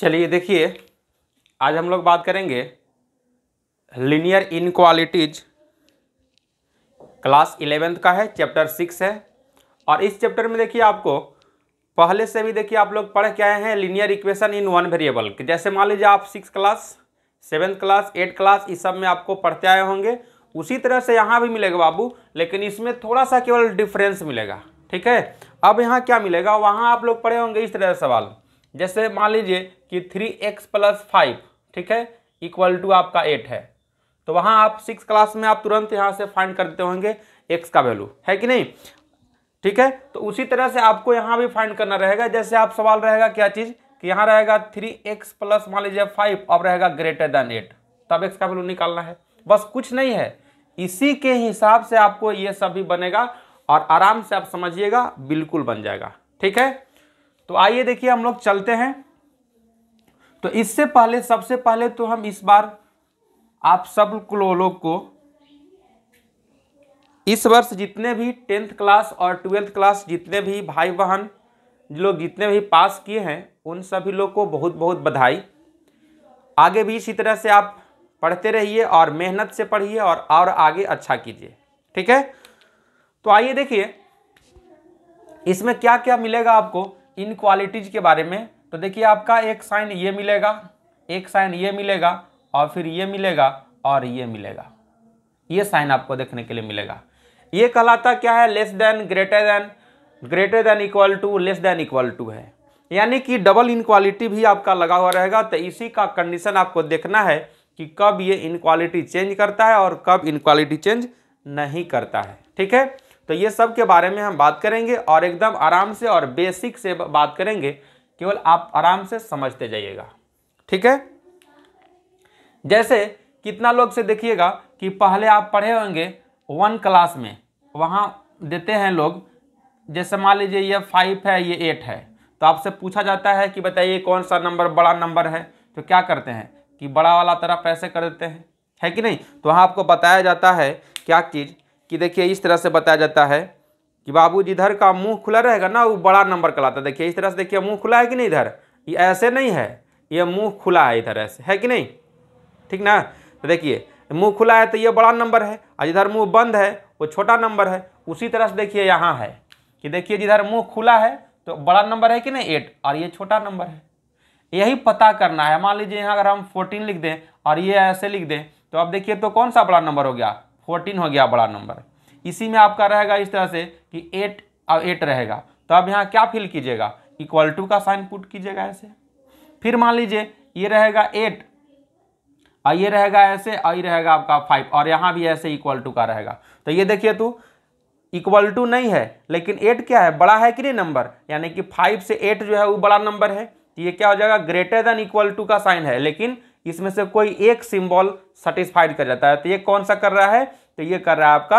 चलिए देखिए आज हम लोग बात करेंगे लीनियर इनक्वालिटीज क्लास इलेवेंथ का है चैप्टर सिक्स है और इस चैप्टर में देखिए आपको पहले से भी देखिए आप लोग पढ़ के आए हैं linear equation in one variable जैसे मान लीजिए आप six class seventh class eight class इस सब में आपको पढ़ते आए होंगे उसी तरह से यहाँ भी मिलेगा बाबू लेकिन इसमें थोड़ा सा केवल डिफरेंस मिलेगा ठीक है अब यहाँ क्या मिलेगा वहाँ आप लोग पढ़े होंगे इस तरह सवाल जैसे मान लीजिए कि थ्री एक्स प्लस फाइव ठीक है इक्वल टू आपका एट है तो वहाँ आप सिक्स क्लास में आप तुरंत यहाँ से फाइंड करते होंगे एक्स का वैल्यू है कि नहीं ठीक है तो उसी तरह से आपको यहाँ भी फाइंड करना रहेगा जैसे आप सवाल रहेगा क्या चीज़ कि यहाँ रहेगा थ्री एक्स प्लस मान लीजिए फाइव अब रहेगा ग्रेटर देन एट तब एक्स का वैल्यू निकालना है बस कुछ नहीं है इसी के हिसाब से आपको ये सभी बनेगा और आराम से आप समझिएगा बिल्कुल बन जाएगा ठीक है तो आइए देखिए हम लोग चलते हैं तो इससे पहले सबसे पहले तो हम इस बार आप सब लोग को इस वर्ष जितने भी टेंथ क्लास और ट्वेल्थ क्लास जितने भी भाई बहन लोग जितने भी पास किए हैं उन सभी लोग को बहुत बहुत बधाई आगे भी इसी तरह से आप पढ़ते रहिए और मेहनत से पढ़िए और और आगे अच्छा कीजिए ठीक है तो आइए देखिए इसमें क्या क्या मिलेगा आपको इनक्वालिटीज के बारे में तो देखिए आपका एक साइन ये मिलेगा एक साइन ये मिलेगा और फिर ये मिलेगा और ये मिलेगा ये साइन आपको देखने के लिए मिलेगा ये कहलाता क्या है less than greater than greater than equal to less than equal to है यानी कि डबल इनक्वालिटी भी आपका लगा हुआ रहेगा तो इसी का कंडीशन आपको देखना है कि कब ये इनक्वालिटी चेंज करता है और कब इनक्वालिटी चेंज नहीं करता है ठीक है तो ये सब के बारे में हम बात करेंगे और एकदम आराम से और बेसिक से बात करेंगे केवल आप आराम से समझते जाइएगा ठीक है जैसे कितना लोग से देखिएगा कि पहले आप पढ़े होंगे वन क्लास में वहाँ देते हैं लोग जैसे मान लीजिए ये फाइव है ये एट है तो आपसे पूछा जाता है कि बताइए कौन सा नंबर बड़ा नंबर है तो क्या करते हैं कि बड़ा वाला तरफ ऐसे कर देते हैं है कि नहीं तो वहाँ आपको बताया जाता है क्या चीज़ कि देखिए इस तरह से बताया जाता है कि बाबू जिधर का मुंह खुला रहेगा ना वो बड़ा नंबर कहलाता है देखिए इस तरह से देखिए मुंह खुला है कि नहीं इधर ये ऐसे नहीं है ये मुंह खुला है इधर ऐसे है कि नहीं ठीक ना तो देखिए मुंह खुला है तो ये बड़ा नंबर है और जिधर मुंह बंद है वो छोटा नंबर है उसी तरह से देखिए यहाँ है कि देखिए जिधर मुँह खुला है तो बड़ा नंबर है कि नहीं एट और ये छोटा नंबर है यही पता करना है मान लीजिए यहाँ अगर हम फोर्टीन लिख दें और ये ऐसे लिख दें तो अब देखिए तो कौन सा बड़ा नंबर हो गया फोर्टीन हो गया बड़ा नंबर इसी में आपका रहेगा इस तरह से कि एट और एट रहेगा तो अब यहाँ क्या फिल कीजिएगा इक्वल टू का साइन पुट कीजिएगा ऐसे फिर मान लीजिए ये रहेगा एट और ये रहेगा ऐसे और ये रहेगा आपका फाइव और यहाँ भी ऐसे इक्वल टू का रहेगा तो ये देखिए तू इक्वल टू नहीं है लेकिन एट क्या है बड़ा है कि नहीं नंबर यानी कि फाइव से एट जो है वो बड़ा नंबर है तो ये क्या हो जाएगा ग्रेटर देन इक्वल टू का साइन है लेकिन इसमें से कोई एक सिंबल सेटिस्फाइड कर जाता है तो ये कौन सा कर रहा है तो ये कर रहा है आपका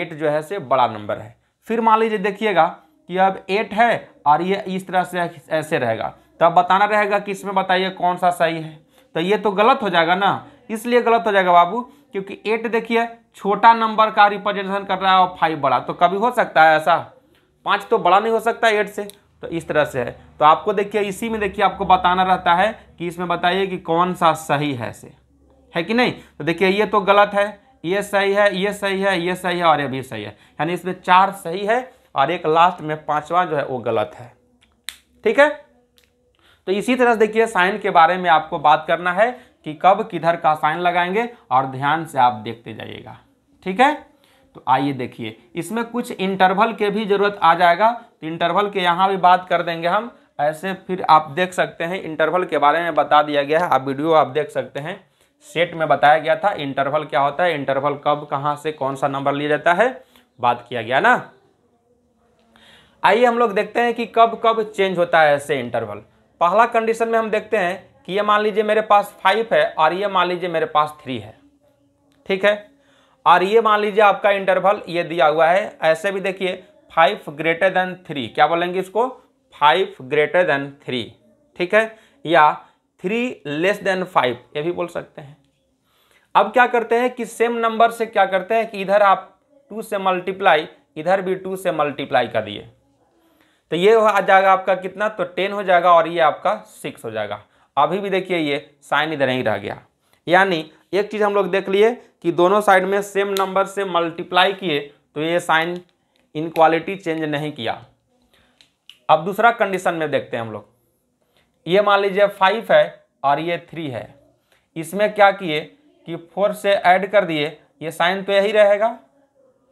एट जो है से बड़ा नंबर है फिर मान लीजिए देखिएगा कि अब एट है और ये इस तरह से ऐसे रहेगा तो अब बताना रहेगा कि इसमें बताइए कौन सा सही है तो ये तो गलत हो जाएगा ना इसलिए गलत हो जाएगा बाबू क्योंकि एट देखिए छोटा नंबर का रिप्रेजेंटेशन कर रहा है और फाइव बड़ा तो कभी हो सकता है ऐसा पाँच तो बड़ा नहीं हो सकता एट से तो इस तरह से है तो आपको देखिए इसी में देखिए आपको बताना रहता है कि इसमें बताइए कि कौन सा सही है से है कि नहीं तो देखिए ये तो गलत है ये e सही है ये e सही है ये e सही है और ये भी सही है यानी इसमें चार सही है और एक लास्ट में पांचवा जो है वो गलत है ठीक है तो इसी तरह से देखिए साइन के बारे में आपको बात करना है कि कब किधर का साइन लगाएंगे और ध्यान से आप देखते जाइएगा ठीक है तो आइए देखिए इसमें कुछ इंटरवल के भी जरूरत आ जाएगा तो इंटरवल के यहाँ भी बात कर देंगे हम ऐसे फिर आप देख सकते हैं इंटरवल के बारे में बता दिया गया है आप वीडियो आप देख सकते हैं सेट में बताया गया था इंटरवल क्या होता है इंटरवल कब कहाँ से कौन सा नंबर लिया जाता है बात किया गया ना आइए हम लोग देखते हैं कि कब कब चेंज होता है ऐसे इंटरवल पहला कंडीशन में हम देखते हैं कि ये मान लीजिए मेरे पास फाइव है और ये मान लीजिए मेरे पास थ्री है ठीक है और ये मान लीजिए आपका इंटरवल ये दिया हुआ है ऐसे भी देखिए फाइव ग्रेटर देन थ्री क्या बोलेंगे इसको फाइव ग्रेटर देन थ्री ठीक है या थ्री लेस देन फाइव ये भी बोल सकते हैं अब क्या करते हैं कि सेम नंबर से क्या करते हैं कि इधर आप टू से मल्टीप्लाई इधर भी टू से मल्टीप्लाई कर दिए तो ये हो जाएगा आपका कितना तो टेन हो जाएगा और ये आपका सिक्स हो जाएगा अभी भी देखिए ये साइन इधर ही रह गया यानी एक चीज़ हम लोग देख लिए कि दोनों साइड में सेम नंबर से मल्टीप्लाई किए तो ये साइन इनक्वालिटी चेंज नहीं किया अब दूसरा कंडीशन में देखते हैं हम लोग ये मान लीजिए फाइव है और ये थ्री है इसमें क्या किए कि फोर से ऐड कर दिए ये साइन तो यही रहेगा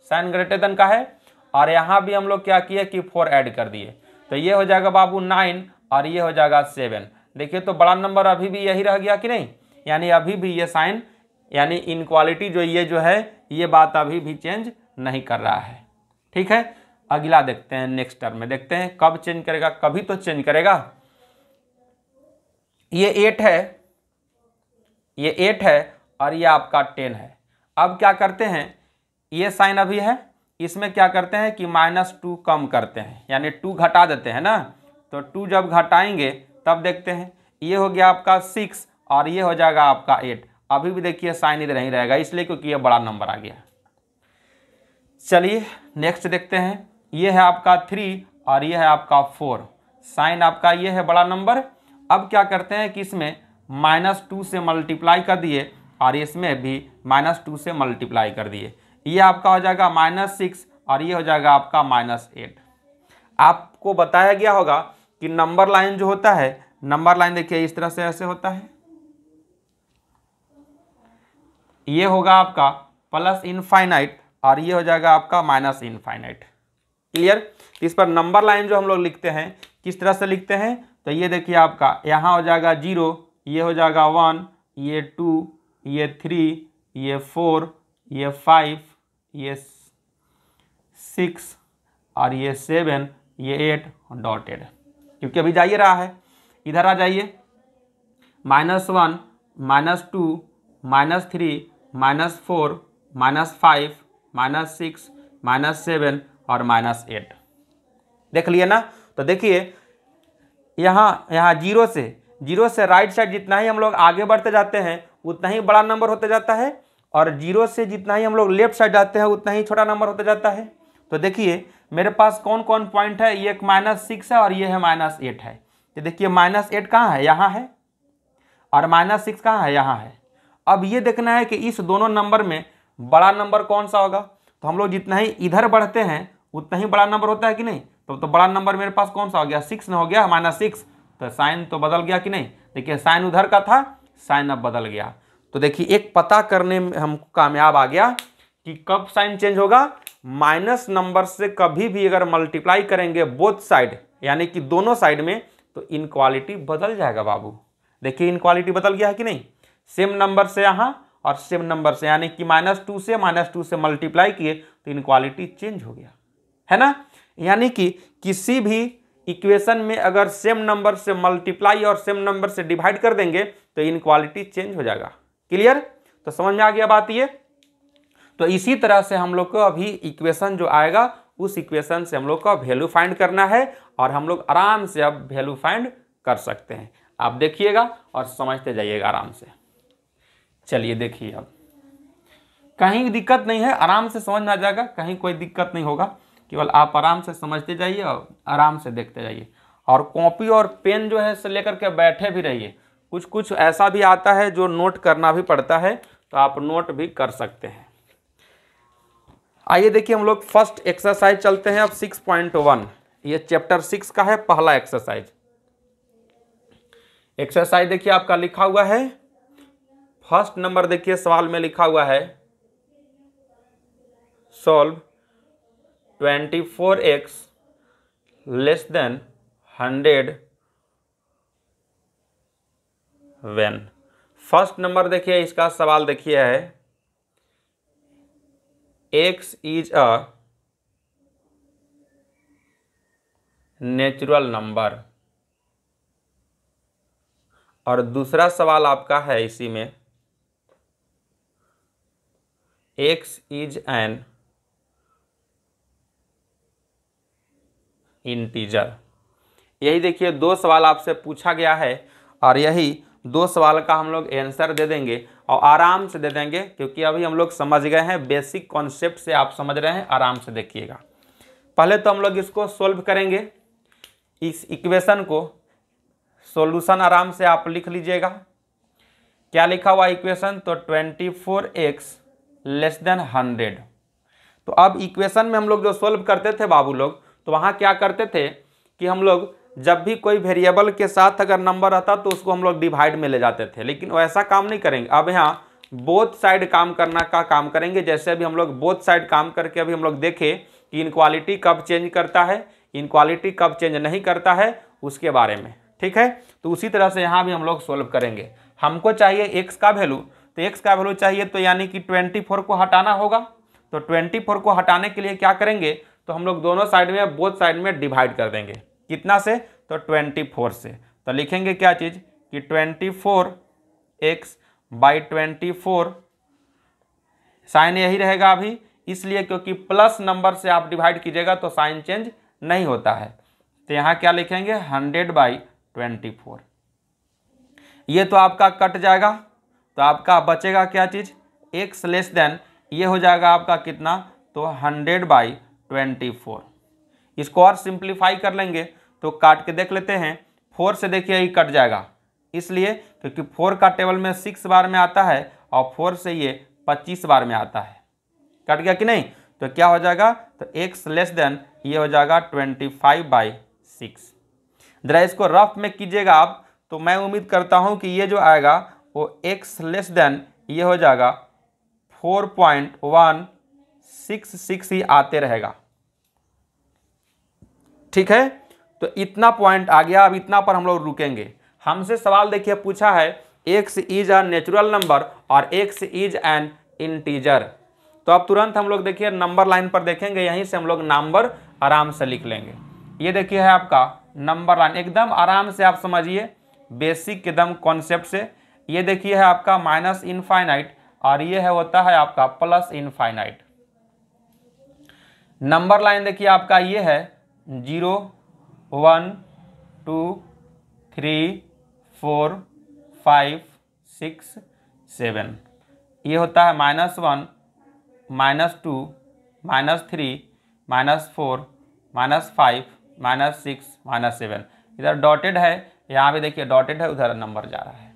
साइन ग्रेटर देन का है और यहाँ भी हम लोग क्या किए कि फोर ऐड कर दिए तो ये हो जाएगा बाबू नाइन और ये हो जाएगा सेवन देखिए तो बड़ा नंबर अभी भी यही रह गया कि नहीं यानी अभी भी ये साइन यानी इनक्वालिटी जो ये जो है ये बात अभी भी चेंज नहीं कर रहा है ठीक है अगला देखते हैं नेक्स्ट टर्म में देखते हैं कब चेंज करेगा कभी तो चेंज करेगा ये एट है ये एट है और ये आपका टेन है अब क्या करते हैं ये साइन अभी है इसमें क्या करते हैं कि माइनस टू कम करते हैं यानी टू घटा देते हैं ना तो टू जब घटाएंगे तब देखते हैं ये हो गया आपका सिक्स और ये हो जाएगा आपका एट अभी भी देखिए साइन इधर नहीं रहेगा इसलिए क्योंकि ये बड़ा नंबर आ गया चलिए नेक्स्ट देखते हैं ये है आपका थ्री और ये है आपका फोर साइन आपका ये है बड़ा नंबर अब क्या करते हैं कि इसमें माइनस टू से मल्टीप्लाई कर दिए और इसमें भी माइनस टू से मल्टीप्लाई कर दिए ये आपका हो जाएगा माइनस सिक्स और ये हो जाएगा आपका माइनस एट आपको बताया गया होगा कि नंबर लाइन जो होता है नंबर लाइन देखिए इस तरह से ऐसे होता है ये होगा आपका प्लस इनफाइनाइट और ये हो जाएगा आपका माइनस इनफाइनाइट क्लियर इस पर नंबर लाइन जो हम लोग लिखते हैं किस तरह से लिखते हैं तो ये देखिए आपका यहाँ हो जाएगा जीरो ये हो जाएगा वन ये टू ये थ्री ये फोर ये फाइव ये सिक्स और ये सेवन ये एट डॉटेड क्योंकि अभी जाइए रहा है इधर आ जाइए minus one minus two minus three minus four minus five minus six minus seven और माइनस एट देख लिए ना तो देखिए यहाँ यहाँ जीरो से जीरो से राइट साइड जितना ही हम लोग आगे बढ़ते जाते हैं उतना ही बड़ा नंबर होता जाता है और जीरो से जितना ही हम लोग लेफ्ट साइड जाते हैं उतना ही छोटा नंबर होता जाता है तो देखिए मेरे पास कौन कौन पॉइंट है ये एक माइनस सिक्स है और ये है माइनस एट है तो देखिए माइनस एट कहाँ है यहाँ है और माइनस सिक्स कहाँ है यहाँ है अब ये देखना है कि इस दोनों नंबर में बड़ा नंबर कौन सा होगा तो हम लोग जितना ही इधर बढ़ते हैं उतना ही बड़ा नंबर होता है कि नहीं तो, तो बड़ा नंबर मेरे पास कौन सा हो गया सिक्स हो गया माइनस सिक्स तो साइन तो बदल गया कि नहीं देखिए साइन उधर का था साइन अब बदल गया तो देखिए एक पता करने में हम कामयाब आ गया कि कब साइन चेंज होगा माइनस नंबर से कभी भी अगर मल्टीप्लाई करेंगे बोथ साइड यानी कि दोनों साइड में तो इनक्वालिटी बदल जाएगा बाबू देखिए इनक्वालिटी बदल गया है कि नहीं सेम नंबर से यहाँ और सेम नंबर से यानी कि माइनस टू से माइनस टू से मल्टीप्लाई किए तो इनक्वालिटी चेंज हो गया है ना यानी कि किसी भी इक्वेशन में अगर सेम नंबर से मल्टीप्लाई और सेम नंबर से डिवाइड कर देंगे तो इनक्वालिटी चेंज हो जाएगा क्लियर तो समझ में आ गया बात ये तो इसी तरह से हम लोग को अभी इक्वेशन जो आएगा उस इक्वेशन से हम लोग का वैल्यू फाइंड करना है और हम लोग आराम से अब वैल्यू फाइंड कर सकते हैं आप देखिएगा और समझते जाइएगा आराम से चलिए देखिए अब कहीं दिक्कत नहीं है आराम से समझ में आ जाएगा कहीं कोई दिक्कत नहीं होगा केवल आप आराम से समझते जाइए और आराम से देखते जाइए और कॉपी और पेन जो है से लेकर के बैठे भी रहिए कुछ कुछ ऐसा भी आता है जो नोट करना भी पड़ता है तो आप नोट भी कर सकते हैं आइए देखिए हम लोग फर्स्ट एक्सरसाइज चलते हैं अब सिक्स पॉइंट वन ये चैप्टर सिक्स का है पहला एक्सरसाइज एक्सरसाइज देखिए आपका लिखा हुआ है फर्स्ट नंबर देखिए सवाल में लिखा हुआ है solve twenty four X less than hundred when first number देखिए इसका सवाल देखिए है x is a natural number और दूसरा सवाल आपका है इसी में एक्स इज एन इंटीजर यही देखिए दो सवाल आपसे पूछा गया है और यही दो सवाल का हम लोग आंसर दे देंगे और आराम से दे देंगे क्योंकि अभी हम लोग समझ गए हैं बेसिक कॉन्सेप्ट से आप समझ रहे हैं आराम से देखिएगा पहले तो हम लोग इसको सोल्व करेंगे इस इक्वेशन को सॉल्यूशन आराम से आप लिख लीजिएगा क्या लिखा हुआ इक्वेशन तो twenty four X less than hundred तो अब इक्वेशन में हम लोग जो सोल्व करते थे बाबू लोग तो वहाँ क्या करते थे कि हम लोग जब भी कोई वेरिएबल के साथ अगर नंबर रहता तो उसको हम लोग डिवाइड में ले जाते थे लेकिन वैसा काम नहीं करेंगे अब यहाँ बोथ साइड काम करना का काम करेंगे जैसे अभी हम लोग बोथ साइड काम करके अभी हम लोग देखें कि इनक्वालिटी कब चेंज करता है इनक्वालिटी कब चेंज नहीं करता है उसके बारे में ठीक है तो उसी तरह से यहाँ भी हम लोग सोल्व करेंगे हमको चाहिए एक्स का वैल्यू तो एक्स का वैल्यू चाहिए तो यानी कि ट्वेंटी फोर को हटाना होगा तो ट्वेंटी फोर को हटाने के लिए क्या करेंगे तो हम लोग दोनों साइड में बोथ साइड में डिवाइड कर देंगे कितना से तो ट्वेंटी फोर से तो लिखेंगे क्या चीज़ कि twenty four X by twenty four sign यही रहेगा अभी इसलिए क्योंकि प्लस नंबर से आप डिवाइड कीजिएगा तो साइन चेंज नहीं होता है तो यहाँ क्या लिखेंगे हंड्रेड बाई ट्वेंटी फोर ये तो आपका कट जाएगा तो आपका बचेगा क्या चीज़ एक्स लेस देन ये हो जाएगा आपका कितना तो हंड्रेड बाई ट्वेंटी फोर इसको और सिंप्लीफाई कर लेंगे तो काट के देख लेते हैं फोर से देखिए ये कट जाएगा इसलिए क्योंकि फोर का टेबल में सिक्स बार में आता है और फोर से ये पच्चीस बार में आता है कट गया कि नहीं तो क्या हो जाएगा तो एक्स लेस देन ये हो जाएगा ट्वेंटी फाइव बाई सिक्स जरा इसको रफ में कीजिएगा आप तो मैं उम्मीद करता हूँ कि ये जो आएगा वो एक्स लेस देन ये हो जाएगा four point one six six ही आते रहेगा ठीक है तो इतना पॉइंट आ गया अब इतना पर हम लोग रुकेंगे हमसे सवाल देखिए पूछा है x is a natural number और एक्स इज एन इंटीजर तो अब तुरंत हम लोग देखिए नंबर लाइन पर देखेंगे यहीं से हम लोग नंबर आराम से लिख लेंगे ये देखिए है आपका नंबर लाइन एकदम आराम से आप समझिए बेसिक एकदम कॉन्सेप्ट से ये देखिए है आपका माइनस इनफाइनाइट और ये है होता है आपका प्लस इनफाइनाइट नंबर लाइन देखिए आपका ये है zero one two three four five six seven ये होता है minus one minus two minus three minus four minus five minus six minus seven इधर डॉटेड है यहाँ पे देखिए डॉटेड है उधर नंबर जा रहा है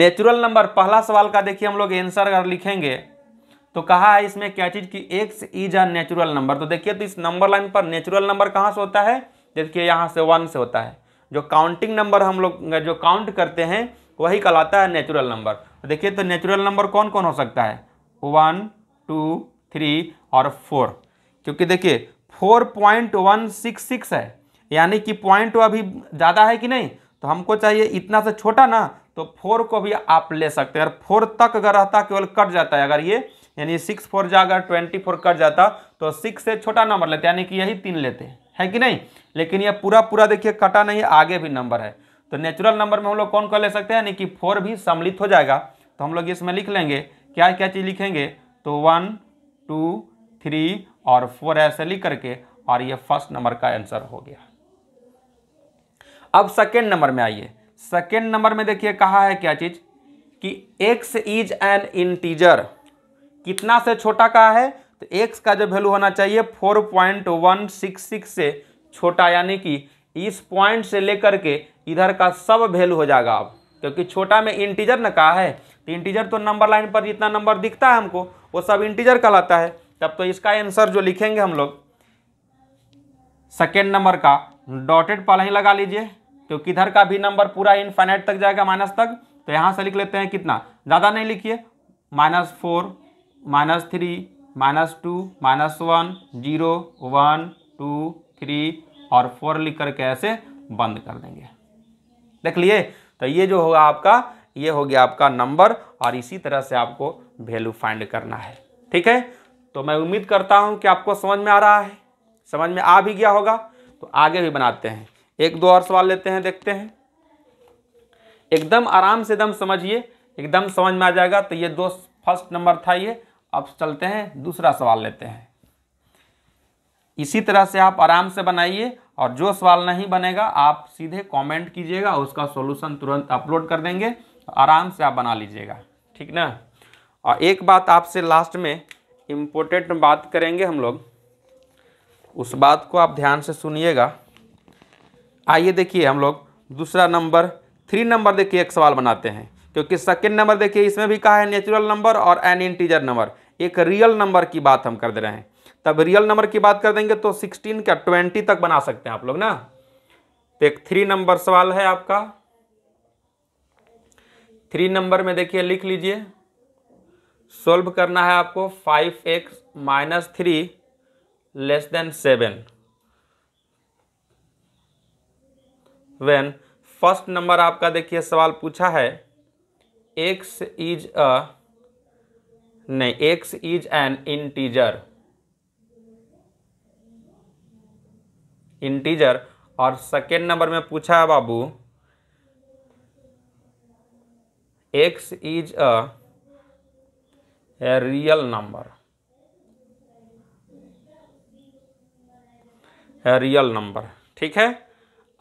नेचुरल नंबर पहला सवाल का देखिए हम लोग आंसर अगर लिखेंगे तो कहा है इसमें क्या चीज़ की X is a natural number तो देखिए तो इस नंबर लाइन पर नेचुरल नंबर कहाँ से होता है देखिए यहाँ से वन से होता है जो काउंटिंग नंबर हम लोग जो काउंट करते हैं वही कहलाता है नेचुरल नंबर तो देखिए तो नेचुरल नंबर कौन कौन हो सकता है वन टू थ्री और फोर क्योंकि देखिए four point one six six है यानी कि पॉइंट तो अभी ज़्यादा है कि नहीं तो हमको चाहिए इतना से छोटा ना तो फोर को भी आप ले सकते हैं अगर फोर तक अगर रहता केवल कट जाता है अगर ये यानी सिक्स फोर जा अगर ट्वेंटी फोर कट जाता तो सिक्स से छोटा नंबर लेते यानी कि यही तीन लेते है कि नहीं लेकिन यह पूरा पूरा देखिए कटा नहीं आगे भी नंबर है तो नेचुरल नंबर में हम लोग कौन कौन ले सकते हैं यानी कि फोर भी सम्मिलित हो जाएगा तो हम लोग इसमें लिख लेंगे क्या क्या चीज़ लिखेंगे तो वन टू थ्री और फोर ऐसे लिख करके और ये फर्स्ट नंबर का आंसर हो गया अब सेकेंड नंबर में आइए सेकेंड नंबर में देखिए कहा है क्या चीज कि एक्स इज एन इंटीजर कितना से छोटा का है तो एक्स का जो वैल्यू होना चाहिए four point one six six से छोटा यानी कि इस पॉइंट से लेकर के इधर का सब वैल्यू हो जाएगा अब क्योंकि छोटा में इंटीजर न कहा है तो इंटीजर तो नंबर लाइन पर जितना नंबर दिखता है हमको वो सब इंटीजर कहलाता है तब तो इसका आंसर जो लिखेंगे हम लोग सेकेंड नंबर का डॉटेड पल ही लगा लीजिए क्योंकि इधर का भी नंबर पूरा इनफाइनाइट तक जाएगा माइनस तक तो यहाँ से लिख लेते हैं कितना ज़्यादा नहीं लिखिए minus four minus three minus two minus one zero one two three और फोर लिख करके ऐसे बंद कर देंगे देख लिए तो ये जो होगा आपका ये हो गया आपका नंबर और इसी तरह से आपको वैल्यू फाइंड करना है ठीक है तो मैं उम्मीद करता हूं कि आपको समझ में आ रहा है समझ में आ भी गया होगा तो आगे भी बनाते हैं एक दो और सवाल लेते हैं देखते हैं एकदम आराम से एकदम समझिए एकदम समझ में आ जाएगा तो ये दो फर्स्ट नंबर था ये अब चलते हैं दूसरा सवाल लेते हैं इसी तरह से आप आराम से बनाइए और जो सवाल नहीं बनेगा आप सीधे कमेंट कीजिएगा उसका सॉल्यूशन तुरंत अपलोड कर देंगे आराम से आप बना लीजिएगा ठीक ना और एक बात आपसे लास्ट में इम्पोर्टेंट बात करेंगे हम लोग उस बात को आप ध्यान से सुनिएगा आइए देखिए हम लोग दूसरा नंबर थ्री नंबर देखिए एक सवाल बनाते हैं क्योंकि सेकेंड नंबर देखिए इसमें भी कहा है नेचुरल नंबर और एन इंटीजर नंबर एक रियल नंबर की बात हम कर दे रहे हैं तब रियल नंबर की बात कर देंगे तो सिक्सटीन का ट्वेंटी तक बना सकते हैं आप लोग ना तो एक थ्री नंबर सवाल है आपका थ्री नंबर में देखिए लिख लीजिए सोल्व करना है आपको five x minus three less than seven when first number आपका देखिए सवाल पूछा है एक्स इज अ नहीं x is an integer integer और सेकेंड नंबर में पूछा है बाबू x is a real number real number ठीक है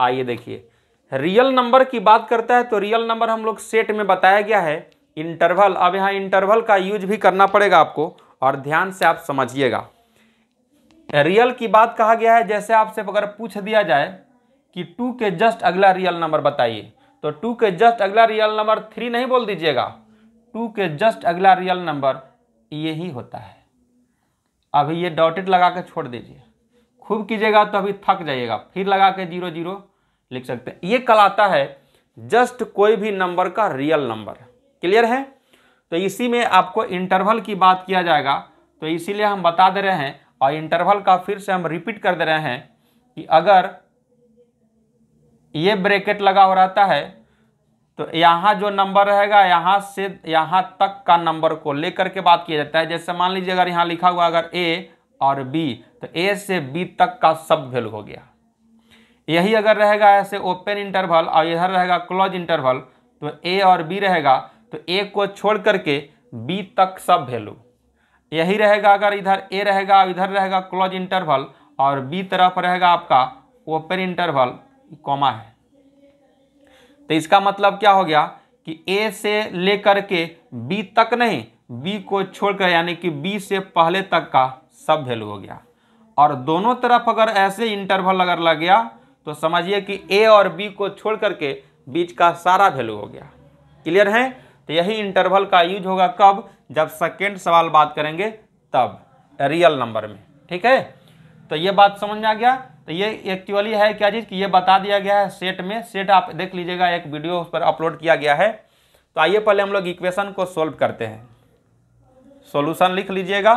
आइए देखिए रियल नंबर की बात करता है तो रियल नंबर हम लोग सेट में बताया गया है इंटरवल अब यहाँ इंटरवल का यूज भी करना पड़ेगा आपको और ध्यान से आप समझिएगा रियल की बात कहा गया है जैसे आपसे अगर पूछ दिया जाए कि टू के जस्ट अगला रियल नंबर बताइए तो टू के जस्ट अगला रियल नंबर थ्री नहीं बोल दीजिएगा टू के जस्ट अगला रियल नंबर ये ही होता है अभी ये डॉटेड लगा के छोड़ दीजिए खूब कीजिएगा तो अभी थक जाइएगा फिर लगा के जीरो जीरो लिख सकते हैं ये आता है जस्ट कोई भी नंबर का रियल नंबर क्लियर है तो इसी में आपको इंटरवल की बात किया जाएगा तो इसीलिए हम बता दे रहे हैं और इंटरवल का फिर से हम रिपीट कर दे रहे हैं कि अगर ये ब्रैकेट लगा हो रहता है तो यहाँ जो नंबर रहेगा यहाँ से यहाँ तक का नंबर को लेकर के बात किया जाता है जैसे मान लीजिए अगर यहाँ लिखा हुआ अगर ए और बी तो ए से बी तक का सब वैल्यू हो गया यही अगर रहेगा ऐसे ओपन इंटरवल और इधर रहेगा क्लोज इंटरवल तो ए और बी रहेगा तो ए को छोड़ करके बी तक सब वैल्यू यही रहेगा अगर इधर ए रहेगा इधर रहेगा क्लोज इंटरवल और बी तरफ रहेगा आपका ओपन इंटरवल कॉमा है तो इसका मतलब क्या हो गया कि ए से लेकर के बी तक नहीं बी को छोड़कर यानी कि बी से पहले तक का सब वैल्यू हो गया और दोनों तरफ अगर ऐसे इंटरवल अगर लग गया तो समझिए कि ए और बी को छोड़ करके बीच का सारा वैल्यू हो गया क्लियर है तो यही इंटरवल का यूज होगा कब जब सेकेंड सवाल बात करेंगे तब रियल नंबर में ठीक है तो ये बात समझ में आ गया तो ये एक्चुअली है क्या चीज़ कि ये बता दिया गया है सेट में सेट आप देख लीजिएगा एक वीडियो उस पर अपलोड किया गया है तो आइए पहले हम लोग इक्वेशन को सोल्व करते हैं सॉल्यूशन लिख लीजिएगा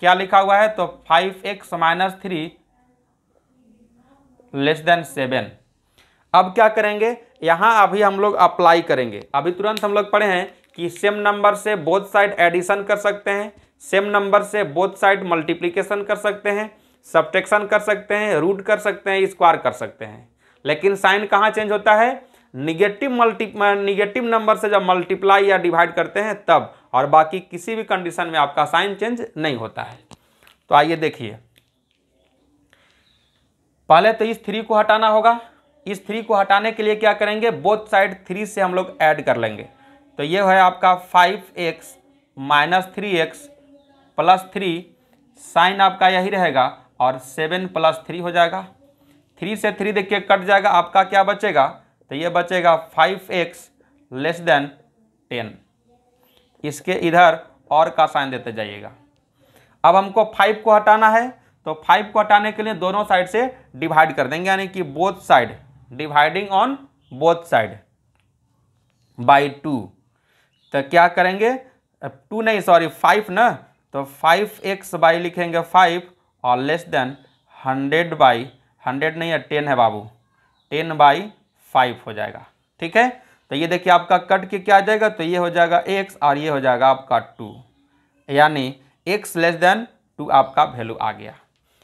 क्या लिखा हुआ है तो five x minus three less than seven अब क्या करेंगे यहाँ अभी हम लोग अप्लाई करेंगे अभी तुरंत हम लोग पढ़े हैं कि सेम नंबर से बोथ साइड एडिशन कर सकते हैं सेम नंबर से बोथ साइड मल्टीप्लीकेशन कर सकते हैं सब्टेक्शन कर सकते हैं रूट कर सकते हैं स्क्वायर कर सकते हैं लेकिन साइन कहाँ चेंज होता है निगेटिव मल्टी निगेटिव नंबर से जब मल्टीप्लाई या डिवाइड करते हैं तब और बाकी किसी भी कंडीशन में आपका साइन चेंज नहीं होता है तो आइए देखिए पहले तो इस थ्री को हटाना होगा इस थ्री को हटाने के लिए क्या करेंगे बोथ साइड थ्री से हम लोग ऐड कर लेंगे तो ये है आपका five x minus three x plus three sign आपका यही रहेगा और सेवन प्लस थ्री हो जाएगा थ्री से थ्री देखिए कट जाएगा आपका क्या बचेगा तो ये बचेगा five x less than ten इसके इधर और का साइन देते जाइएगा अब हमको फाइव को हटाना है तो फाइव को हटाने के लिए दोनों साइड से डिवाइड कर देंगे यानी कि both side dividing on both side by two तो क्या करेंगे टू नहीं सॉरी फाइव ना तो फाइव एक्स बाई लिखेंगे फाइव और less than hundred by hundred नहीं है टेन है बाबू टेन बाई फाइव हो जाएगा ठीक है तो ये देखिए आपका कट के क्या आ जाएगा तो ये हो जाएगा एक्स और ये हो जाएगा आपका टू यानी एक्स लेस देन टू आपका वैल्यू आ गया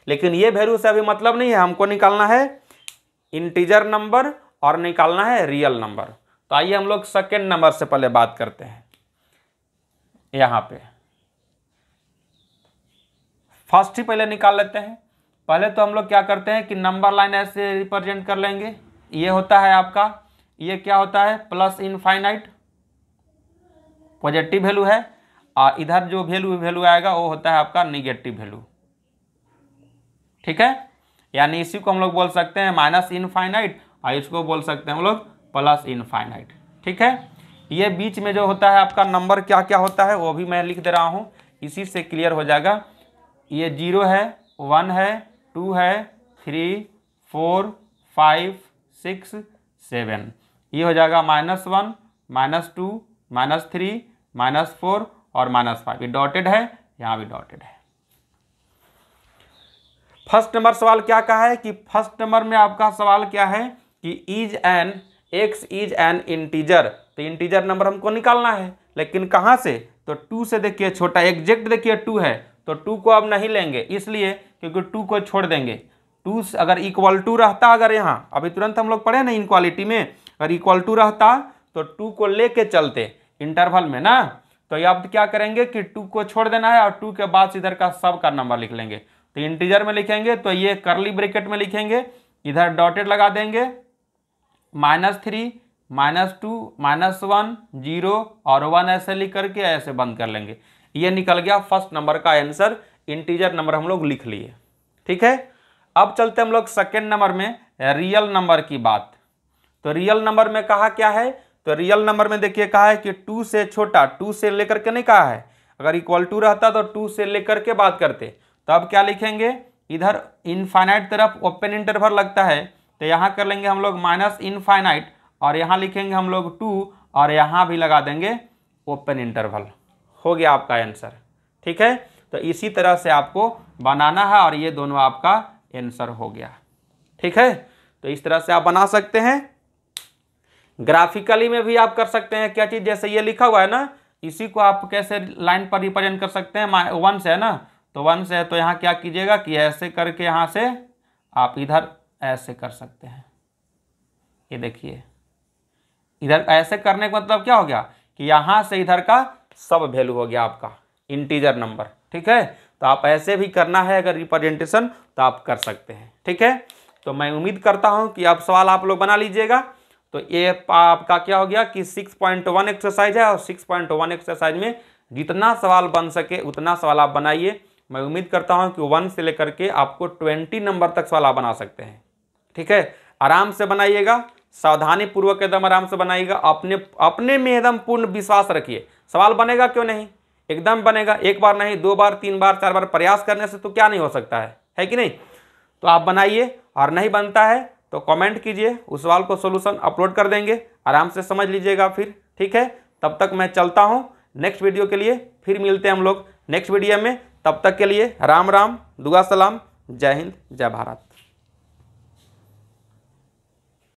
लेकिन ये वैल्यू से अभी मतलब नहीं है हमको निकालना है इंटीजर नंबर और निकालना है रियल नंबर तो आइए हम लोग सेकेंड नंबर से पहले बात करते हैं यहां पे फर्स्ट ही पहले निकाल लेते हैं पहले तो हम लोग क्या करते हैं कि नंबर लाइन ऐसे रिप्रेजेंट कर लेंगे ये होता है आपका ये क्या होता है प्लस इनफाइनाइट पॉजिटिव वैल्यू है और इधर जो वैल्यू वैल्यू आएगा वो होता है आपका निगेटिव वैल्यू ठीक है यानी इसी को हम लोग बोल सकते हैं माइनस इनफाइनाइट और इसको बोल सकते हैं हम लोग प्लस इनफाइनाइट ठीक है ये बीच में जो होता है आपका नंबर क्या क्या होता है वो भी मैं लिख दे रहा हूँ इसी से क्लियर हो जाएगा ये जीरो है वन है टू है three four five six seven ये हो जाएगा minus one minus two minus three minus four और माइनस फाइव ये डॉटेड है यहाँ भी डॉटेड है फर्स्ट नंबर सवाल क्या कहा है कि फर्स्ट नंबर में आपका सवाल क्या है कि is an x is an integer तो इंटीजर नंबर हमको निकालना है लेकिन कहाँ से तो टू से देखिए छोटा एग्जैक्ट देखिए टू है तो टू को अब नहीं लेंगे इसलिए क्योंकि टू को छोड़ देंगे टू अगर इक्वल टू रहता अगर यहाँ अभी तुरंत हम लोग पढ़े ना इनक्वालिटी में अगर इक्वल टू रहता तो टू को ले कर चलते इंटरवल में ना तो अब क्या करेंगे कि टू को छोड़ देना है और टू के बाद इधर का सब का नंबर लिख लेंगे तो इंटीजर में लिखेंगे तो ये करली ब्रेकेट में लिखेंगे इधर डॉटेड लगा देंगे minus three minus two minus one zero और वन ऐसे लिख करके ऐसे बंद कर लेंगे ये निकल गया फर्स्ट नंबर का आंसर इंटीजर नंबर हम लोग लिख लिए ठीक है अब चलते हम लोग सेकेंड नंबर में रियल नंबर की बात तो रियल नंबर में कहा क्या है तो रियल नंबर में देखिए कहा है कि टू से छोटा टू से लेकर के नहीं कहा है अगर इक्वल टू रहता तो टू से लेकर के बात करते तो अब क्या लिखेंगे इधर इनफाइनाइट तरफ ओपन इंटरवल लगता है तो यहाँ कर लेंगे हम लोग माइनस इनफाइनाइट और यहाँ लिखेंगे हम लोग टू और यहाँ भी लगा देंगे ओपन इंटरवल हो गया आपका आंसर ठीक है तो इसी तरह से आपको बनाना है और ये दोनों आपका आंसर हो गया ठीक है तो इस तरह से आप बना सकते हैं ग्राफिकली में भी आप कर सकते हैं क्या चीज़ जैसे ये लिखा हुआ है ना इसी को आप कैसे लाइन पर रिप्रेजेंट कर सकते हैं वन से है ना तो से है तो यहाँ क्या कीजिएगा कि ऐसे करके यहाँ से आप इधर ऐसे कर सकते हैं ये देखिए इधर ऐसे करने का मतलब क्या हो गया कि यहाँ से इधर का सब वैल्यू हो गया आपका इंटीजर नंबर ठीक है तो आप ऐसे भी करना है अगर रिप्रेजेंटेशन तो आप कर सकते हैं ठीक है तो मैं उम्मीद करता हूँ कि अब सवाल आप लोग बना लीजिएगा तो ये आपका क्या हो गया कि सिक्स पॉइंट वन एक्सरसाइज है और सिक्स पॉइंट वन एक्सरसाइज में जितना सवाल बन सके उतना सवाल आप बनाइए मैं उम्मीद करता हूँ कि वन से लेकर के आपको ट्वेंटी नंबर तक सवाल आप बना सकते हैं ठीक है आराम से बनाइएगा सावधानी पूर्वक एकदम आराम से बनाइएगा अपने अपने में एकदम पूर्ण विश्वास रखिए सवाल बनेगा क्यों नहीं एकदम बनेगा एक बार नहीं दो बार तीन बार चार बार प्रयास करने से तो क्या नहीं हो सकता है है कि नहीं तो आप बनाइए और नहीं बनता है तो कमेंट कीजिए उस सवाल को सोल्यूशन अपलोड कर देंगे आराम से समझ लीजिएगा फिर ठीक है तब तक मैं चलता हूँ नेक्स्ट वीडियो के लिए फिर मिलते हैं हम लोग नेक्स्ट वीडियो में तब तक के लिए राम राम दुआ सलाम जय हिंद जय भारत